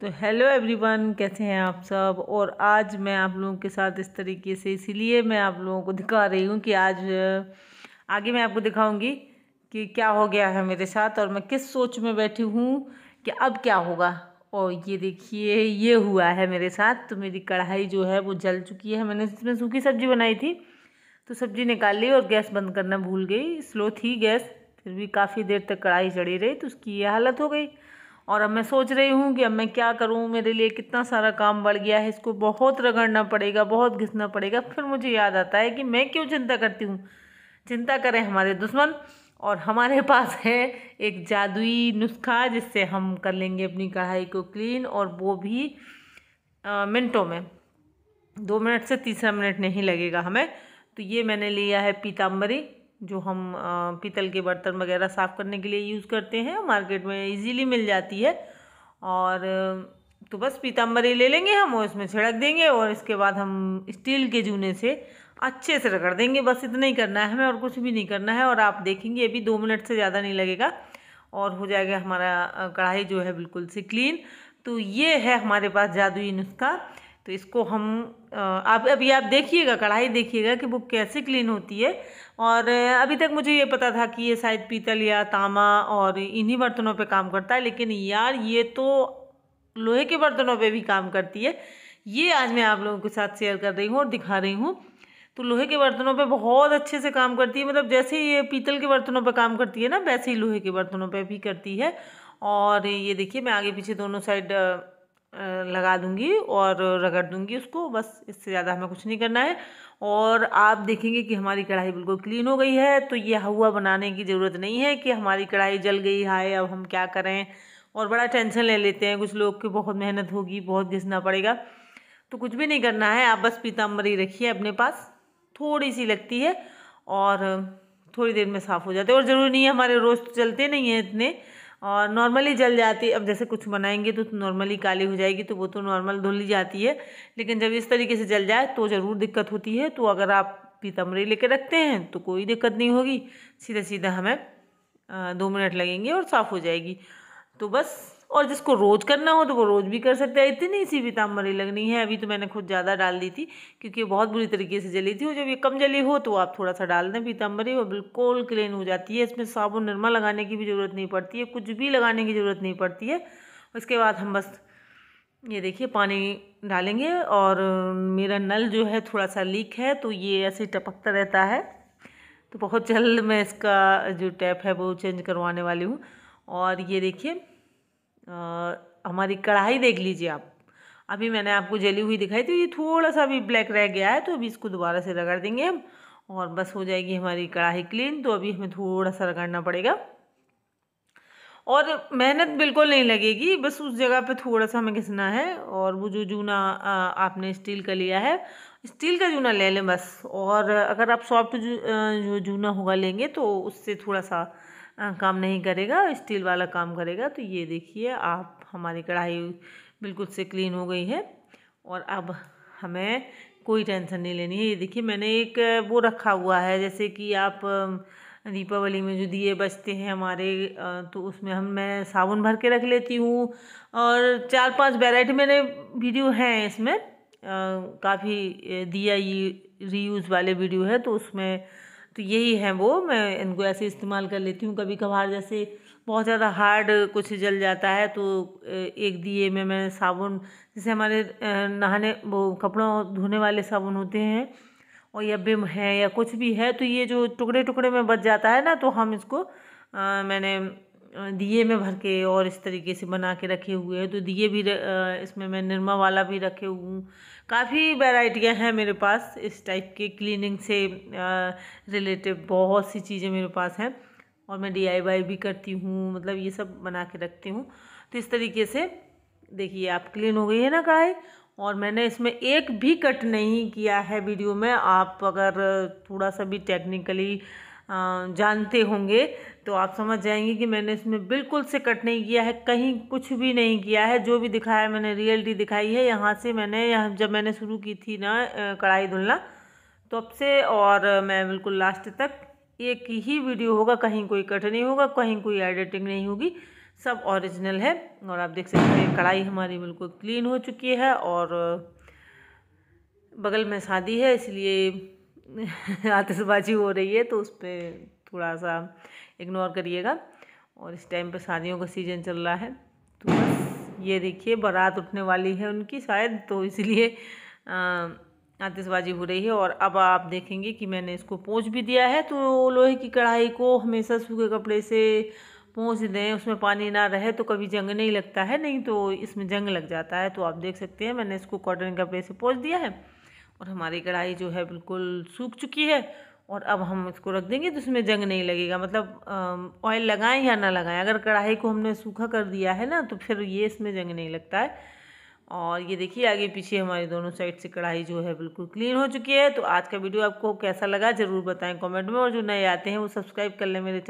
तो hello everyone कैसे हैं आप सब और आज मैं आप लोगों के साथ इस तरीके से इसीलिए मैं आप लोगों को दिखा रही हूँ कि आज आगे मैं आपको दिखाऊंगी कि क्या हो गया है मेरे साथ और मैं किस सोच में बैठी हूँ कि अब क्या होगा और ये देखिए ये हुआ है मेरे साथ तो मेरी कढ़ाई जो है वो जल चुकी है मैंने इसमें सूखी सब्ज़ी बनाई थी तो सब्ज़ी निकाल ली और गैस बंद करना भूल गई स्लो थी गैस फिर भी काफ़ी देर तक कढ़ाई चढ़ी रही तो उसकी ये हालत हो गई और अब मैं सोच रही हूँ कि अब मैं क्या करूँ मेरे लिए कितना सारा काम बढ़ गया है इसको बहुत रगड़ना पड़ेगा बहुत घिसना पड़ेगा फिर मुझे याद आता है कि मैं क्यों चिंता करती हूँ चिंता करें हमारे दुश्मन और हमारे पास है एक जादुई नुस्खा जिससे हम कर लेंगे अपनी कढ़ाई को क्लीन और वो भी मिनटों में दो मिनट से तीसरा मिनट नहीं लगेगा हमें तो ये मैंने लिया है पीताम्बरी जो हम पीतल के बर्तन वगैरह साफ़ करने के लिए यूज़ करते हैं मार्केट में इजीली मिल जाती है और तो बस पीताम्बरी ले लेंगे हम और इसमें छिड़क देंगे और इसके बाद हम स्टील के जूने से अच्छे से रगड़ देंगे बस इतना ही करना है हमें और कुछ भी नहीं करना है और आप देखेंगे अभी दो मिनट से ज़्यादा नहीं लगेगा और हो जाएगा हमारा कढ़ाई जो है बिल्कुल से क्लीन तो ये है हमारे पास जादुई नुस्खा तो इसको हम आप अभी आप देखिएगा कढ़ाई देखिएगा कि वो कैसे क्लीन होती है और अभी तक मुझे ये पता था कि ये शायद पीतल या तांबा और इन्हीं बर्तनों पे काम करता है लेकिन यार ये तो लोहे के बर्तनों पे भी काम करती है ये आज मैं आप लोगों के साथ शेयर कर रही हूँ और दिखा रही हूँ तो लोहे के बर्तनों पे बहुत अच्छे से काम करती है मतलब जैसे ये पीतल के बर्तनों पर काम करती है ना वैसे ही लोहे के बर्तनों पर भी करती है और ये देखिए मैं आगे पीछे दोनों साइड लगा दूंगी और रगड़ दूंगी उसको बस इससे ज़्यादा हमें कुछ नहीं करना है और आप देखेंगे कि हमारी कढ़ाई बिल्कुल क्लीन हो गई है तो यह हवा बनाने की ज़रूरत नहीं है कि हमारी कढ़ाई जल गई हाय अब हम क्या करें और बड़ा टेंशन ले लेते हैं कुछ लोग की बहुत मेहनत होगी बहुत घिसना पड़ेगा तो कुछ भी नहीं करना है आप बस पीताम्बरी रखिए अपने पास थोड़ी सी लगती है और थोड़ी देर में साफ़ हो जाते हैं और ज़रूरी नहीं है हमारे रोज़ तो चलते नहीं हैं इतने और नॉर्मली जल जाती है अब जैसे कुछ बनाएंगे तो नॉर्मली काली हो जाएगी तो वो तो नॉर्मल धुल ही जाती है लेकिन जब इस तरीके से जल जाए तो ज़रूर दिक्कत होती है तो अगर आप पीतमरी लेके रखते हैं तो कोई दिक्कत नहीं होगी सीधा सीधा हमें दो मिनट लगेंगे और साफ़ हो जाएगी तो बस और जिसको रोज़ करना हो तो वो रोज़ भी कर सकता है इतनी सी भी तामरी लगनी है अभी तो मैंने खुद ज़्यादा डाल दी थी क्योंकि ये बहुत बुरी तरीके से जली थी और जब ये कम जली हो तो आप थोड़ा सा डाल दें पीताम्बरी वो बिल्कुल क्लीन हो जाती है इसमें साबुन निरमा लगाने की भी ज़रूरत नहीं पड़ती है कुछ भी लगाने की ज़रूरत नहीं पड़ती है उसके बाद हम बस ये देखिए पानी डालेंगे और मेरा नल जो है थोड़ा सा लीक है तो ये ऐसे टपकता रहता है तो बहुत जल्द मैं इसका जो टैप है वो चेंज करवाने वाली हूँ और ये देखिए हमारी कढ़ाई देख लीजिए आप अभी मैंने आपको जली हुई दिखाई तो ये थोड़ा सा अभी ब्लैक रह गया है तो अभी इसको दोबारा से रगड़ देंगे हम और बस हो जाएगी हमारी कढ़ाई क्लीन तो अभी हमें थोड़ा सा रगड़ना पड़ेगा और मेहनत बिल्कुल नहीं लगेगी बस उस जगह पे थोड़ा सा हमें घिसना है और वो जो जूना आपने स्टील का लिया है स्टील का जूना ले लें बस और अगर आप सॉफ्ट जो जूना होगा लेंगे तो उससे थोड़ा सा काम नहीं करेगा स्टील वाला काम करेगा तो ये देखिए आप हमारी कढ़ाई बिल्कुल से क्लीन हो गई है और अब हमें कोई टेंशन नहीं लेनी है ये देखिए मैंने एक वो रखा हुआ है जैसे कि आप दीपावली में जो दिए बचते हैं हमारे तो उसमें हम मैं साबुन भर के रख लेती हूँ और चार पांच वेराइटी मेरे वीडियो हैं इसमें काफ़ी दिया ये रीयूज़ वाले वीडियो है तो उसमें तो यही है वो मैं इनको ऐसे इस्तेमाल कर लेती हूँ कभी कभार जैसे बहुत ज़्यादा हार्ड कुछ जल जाता है तो एक दिए में मैं साबुन जैसे हमारे नहाने वो कपड़ों धोने वाले साबुन होते हैं और या बिम है या कुछ भी है तो ये जो टुकड़े टुकड़े में बच जाता है ना तो हम इसको आ, मैंने दिए में भर के और इस तरीके से बना के रखे हुए हैं तो दिए भी इसमें मैं निरमा वाला भी रखे हूँ काफ़ी वेराइटियाँ हैं मेरे पास इस टाइप के क्लीनिंग से रिलेटिव बहुत सी चीज़ें मेरे पास हैं और मैं डीआईवाई भी करती हूँ मतलब ये सब बना के रखती हूँ तो इस तरीके से देखिए आप क्लीन हो गई है ना कढ़ाई और मैंने इसमें एक भी कट नहीं किया है वीडियो में आप अगर थोड़ा सा भी टेक्निकली जानते होंगे तो आप समझ जाएंगे कि मैंने इसमें बिल्कुल से कट नहीं किया है कहीं कुछ भी नहीं किया है जो भी दिखाया मैंने रियलिटी दिखाई है यहाँ से मैंने यहाँ जब मैंने शुरू की थी ना कढ़ाई धुलना तो अब से और मैं बिल्कुल लास्ट तक एक ही वीडियो होगा कहीं कोई कट नहीं होगा कहीं कोई एडिटिंग नहीं होगी सब ओरिजिनल है और आप देख सकते हैं कढ़ाई हमारी बिल्कुल क्लीन हो चुकी है और बगल में शादी है इसलिए आतिशबाजी हो रही है तो उस पर थोड़ा सा इग्नोर करिएगा और इस टाइम पर शादियों का सीज़न चल रहा है तो बस ये देखिए बारात उठने वाली है उनकी शायद तो इसलिए आतिशबाजी हो रही है और अब आप देखेंगे कि मैंने इसको पोंछ भी दिया है तो लोहे की कढ़ाई को हमेशा सूखे कपड़े से पोंछ दें उसमें पानी ना रहे तो कभी जंग नहीं लगता है नहीं तो इसमें जंग लग जाता है तो आप देख सकते हैं मैंने इसको कॉटन कपड़े से पोंछ दिया है और हमारी कढ़ाई जो है बिल्कुल सूख चुकी है और अब हम इसको रख देंगे तो उसमें जंग नहीं लगेगा मतलब ऑयल लगाएं या ना लगाएं अगर कढ़ाई को हमने सूखा कर दिया है ना तो फिर ये इसमें जंग नहीं लगता है और ये देखिए आगे पीछे हमारी दोनों साइड से कढ़ाई जो है बिल्कुल क्लीन हो चुकी है तो आज का वीडियो आपको कैसा लगा ज़रूर बताएं कमेंट में और जो नए आते हैं वो सब्सक्राइब कर लें मेरे